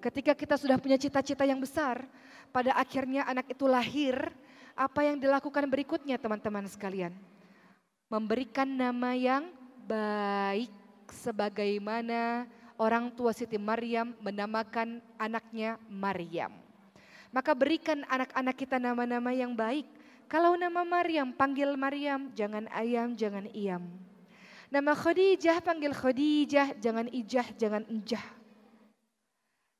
Ketika kita sudah punya cita-cita yang besar, pada akhirnya anak itu lahir, apa yang dilakukan berikutnya teman-teman sekalian? Memberikan nama yang baik sebagaimana orang tua Siti Maryam menamakan anaknya Maryam. Maka berikan anak-anak kita nama-nama yang baik. Kalau nama Maryam, panggil Maryam, jangan ayam, jangan iam. Nama Khadijah, panggil Khadijah, jangan ijah, jangan enjah.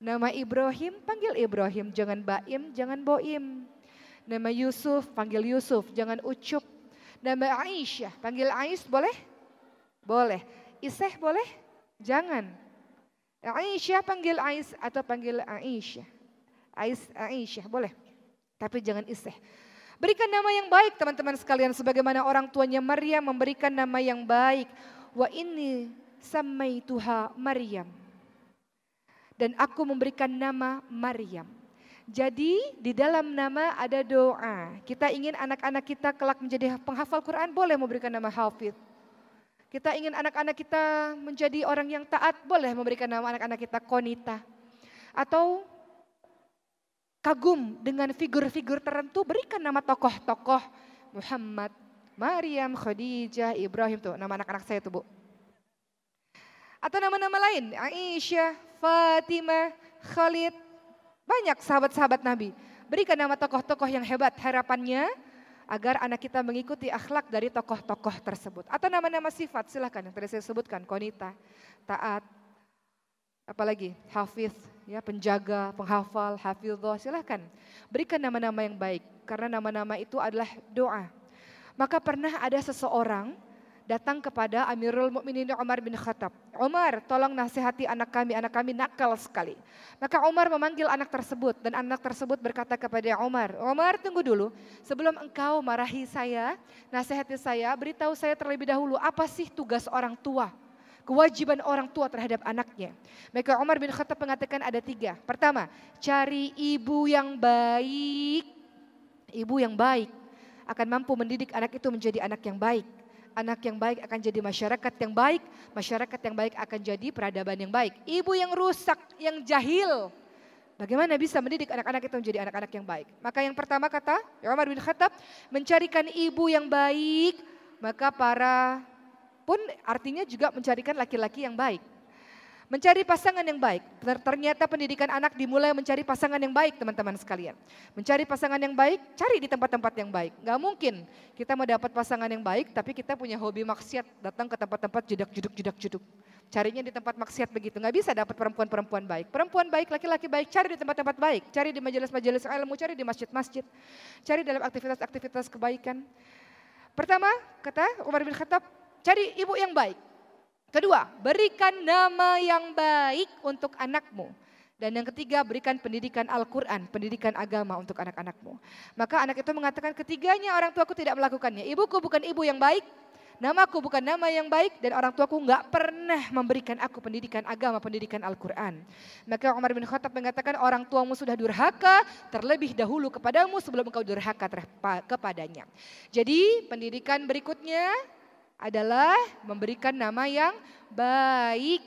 Nama Ibrahim, panggil Ibrahim, jangan Baim, jangan Boim. Nama Yusuf, panggil Yusuf, jangan Ucup. Nama Aisyah, panggil Ais, boleh? Boleh. Iseh boleh? Jangan. Aisyah panggil Ais atau panggil Aisyah. Ais, Aisyah, boleh. Tapi jangan Iseh. Berikan nama yang baik teman-teman sekalian sebagaimana orang tuanya Maria memberikan nama yang baik. Wa ini samai tuha Maryam dan aku memberikan nama Maryam. Jadi di dalam nama ada doa. Kita ingin anak-anak kita kelak menjadi penghafal Quran boleh memberikan nama Hafiz. Kita ingin anak-anak kita menjadi orang yang taat boleh memberikan nama anak-anak kita Konita. Atau kagum dengan figur-figur tertentu berikan nama tokoh-tokoh Muhammad, Maryam, Khadijah, Ibrahim tuh nama anak-anak saya tuh Bu. Atau nama-nama lain, Aisyah, Fatimah, Khalid, banyak sahabat-sahabat Nabi. Berikan nama tokoh-tokoh yang hebat harapannya agar anak kita mengikuti akhlak dari tokoh-tokoh tersebut. Atau nama-nama sifat silahkan yang tadi saya sebutkan, konita, taat, apalagi hafiz, ya penjaga, penghafal, hafidhah, silahkan. Berikan nama-nama yang baik karena nama-nama itu adalah doa. Maka pernah ada seseorang datang kepada Amirul Mukminin Umar bin Khattab. Umar, tolong nasihati anak kami, anak kami nakal sekali. Maka Umar memanggil anak tersebut dan anak tersebut berkata kepada Umar, Umar tunggu dulu, sebelum engkau marahi saya, nasihati saya, beritahu saya terlebih dahulu apa sih tugas orang tua kewajiban orang tua terhadap anaknya. Maka Umar bin Khattab mengatakan ada tiga. Pertama, cari ibu yang baik. Ibu yang baik akan mampu mendidik anak itu menjadi anak yang baik. Anak yang baik akan jadi masyarakat yang baik, masyarakat yang baik akan jadi peradaban yang baik. Ibu yang rusak, yang jahil, Bagaimana bisa mendidik anak-anak itu menjadi anak-anak yang baik? Maka yang pertama kata Umar bin Khattab, mencarikan ibu yang baik, maka para pun artinya juga mencarikan laki-laki yang baik. Mencari pasangan yang baik. Ternyata pendidikan anak dimulai mencari pasangan yang baik teman-teman sekalian. Mencari pasangan yang baik, cari di tempat-tempat yang baik. Gak mungkin kita mau dapat pasangan yang baik tapi kita punya hobi maksiat datang ke tempat tempat jeduk jeduk jeduk jeduk Carinya di tempat maksiat begitu. Gak bisa dapat perempuan-perempuan baik. Perempuan baik, laki-laki baik, cari di tempat-tempat baik. Cari di majelis-majelis ilmu, cari di masjid-masjid. Cari dalam aktivitas-aktivitas kebaikan. Pertama, kata Umar bin Khattab, cari ibu yang baik. Kedua, berikan nama yang baik untuk anakmu. Dan yang ketiga, berikan pendidikan Al-Quran, pendidikan agama untuk anak-anakmu. Maka anak itu mengatakan ketiganya orang tuaku tidak melakukannya. Ibuku bukan ibu yang baik, namaku bukan nama yang baik dan orang tuaku nggak pernah memberikan aku pendidikan agama, pendidikan Al-Quran. Maka Umar bin Khattab mengatakan orang tuamu sudah durhaka terlebih dahulu kepadamu sebelum engkau durhaka kepadanya. Jadi pendidikan berikutnya adalah memberikan nama yang baik.